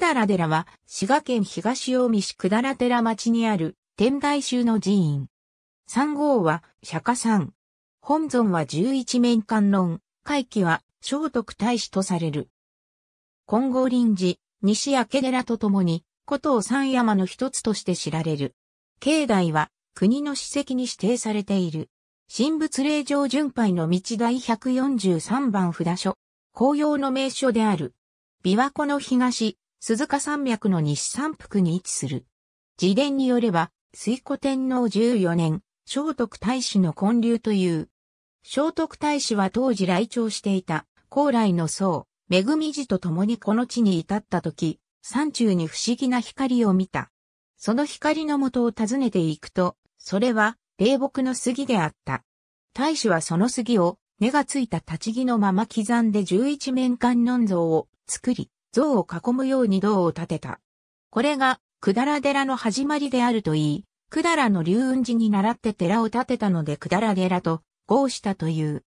だら寺は、滋賀県東近江市だら寺町にある、天台宗の寺院。三号は、釈迦山。本尊は十一面観音、会期は、聖徳太子とされる。金剛臨時、西明寺と共に、古都三山の一つとして知られる。境内は、国の史跡に指定されている。神仏霊場巡拝の道第143番札所。紅葉の名所である。琵琶湖の東、鈴鹿山脈の西山腹に位置する。自伝によれば、水古天皇14年、聖徳太子の建立という。聖徳太子は当時来朝していた、高麗の僧、恵寺と共にこの地に至った時、山中に不思議な光を見た。その光のとを訪ねていくと、それは、霊木の杉であった。大使はその杉を根がついた立ち木のまま刻んで十一面観音像を作り、像を囲むように銅を建てた。これが、くだら寺の始まりであるといい、くだらの龍雲寺に倣って寺を建てたのでくだら寺と合したという。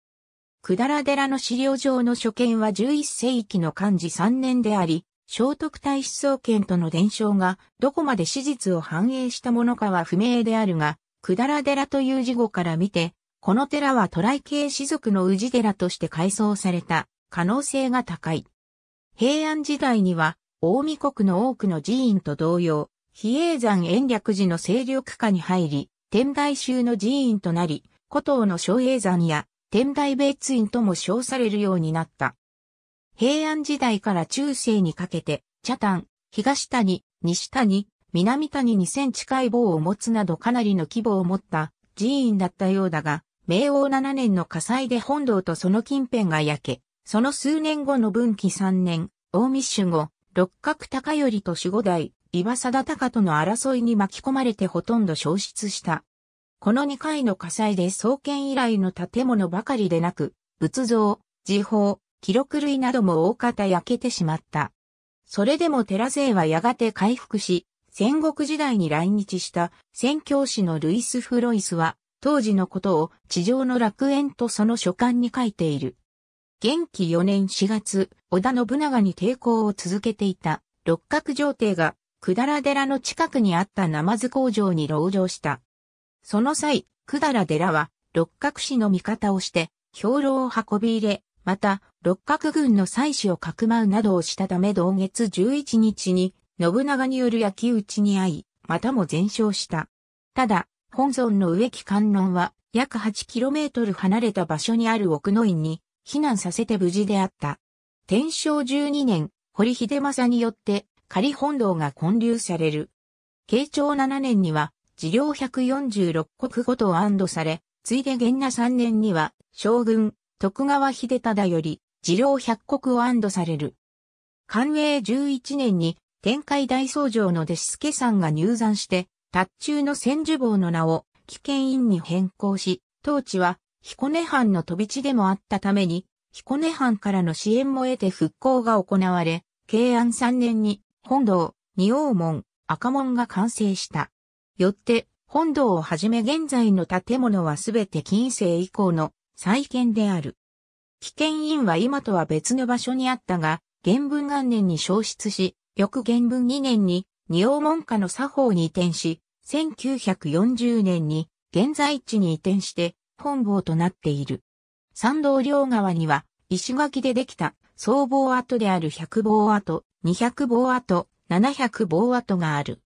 くだら寺の資料上の所見は11世紀の漢字3年であり、聖徳太子創建との伝承がどこまで史実を反映したものかは不明であるが、くだら寺という事後から見て、この寺はトライ系士族の氏寺として改装された可能性が高い。平安時代には、大見国の多くの寺院と同様、比叡山延暦寺の勢力下に入り、天台宗の寺院となり、古島の小栄山や天台別院とも称されるようになった。平安時代から中世にかけて、茶炭、東谷、西谷、南谷に1000近い棒を持つなどかなりの規模を持った寺院だったようだが、明王7年の火災で本堂とその近辺が焼け、その数年後の文紀3年、大見守後、六角高頼と守護代、岩貞高との争いに巻き込まれてほとんど消失した。この2回の火災で創建以来の建物ばかりでなく、仏像、時報、記録類なども大方焼けてしまった。それでも寺勢はやがて回復し、戦国時代に来日した宣教師のルイス・フロイスは、当時のことを地上の楽園とその書簡に書いている。元気4年4月、織田信長に抵抗を続けていた六角上帝が、だら寺の近くにあったナマズ工場に籠城した。その際、だら寺は六角氏の味方をして、兵糧を運び入れ、また、六角軍の妻子をかくまうなどをしたため同月11日に、信長による焼き討ちに遭い、またも全焼した。ただ、本尊の植木観音は、約 8km 離れた場所にある奥の院に、避難させて無事であった。天正12年、堀秀政によって仮本堂が建立される。慶長7年には、治療146国ごと安堵され、ついで元那3年には、将軍、徳川秀忠より、治療100国を安堵される。寛永11年に、天海大僧正の弟子助さんが入山して、達中の千寿坊の名を、危険院に変更し、当地は、彦根藩の飛び地でもあったために、彦根藩からの支援も得て復興が行われ、慶安3年に本堂、二王門、赤門が完成した。よって、本堂をはじめ現在の建物はすべて近世以降の再建である。危険院は今とは別の場所にあったが、元文元年に消失し、翌元文2年に二王門下の作法に移転し、1940年に現在地に移転して、本坊となっている。参道両側には、石垣でできた、僧坊跡である百坊跡、二百坊跡、七百坊跡がある。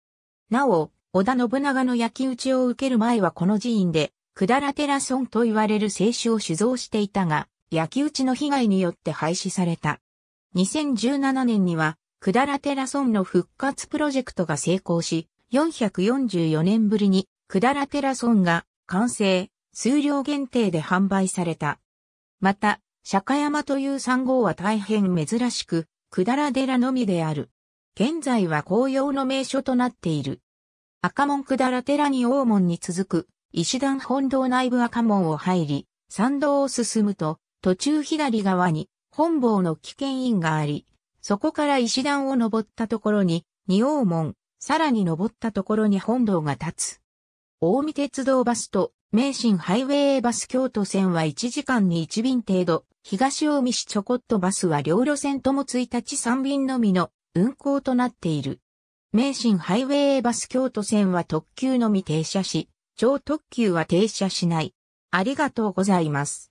なお、織田信長の焼き討ちを受ける前はこの寺院で、くだら寺村と言われる聖酒を酒造していたが、焼き討ちの被害によって廃止された。2017年には、くだら寺村の復活プロジェクトが成功し、444年ぶりに、くだら寺村が完成、数量限定で販売された。また、釈山という山号は大変珍しく、くだら寺のみである。現在は紅葉の名所となっている。赤門くだら寺に大門に続く、石段本堂内部赤門を入り、参道を進むと、途中左側に本坊の危険院があり、そこから石段を登ったところに、二王門、さらに登ったところに本堂が立つ。大見鉄道バスと名神ハイウェイバス京都線は1時間に1便程度、東近江市ちょこっとバスは両路線とも1日3便のみの運行となっている。名神ハイウェイバス京都線は特急のみ停車し、超特急は停車しない。ありがとうございます。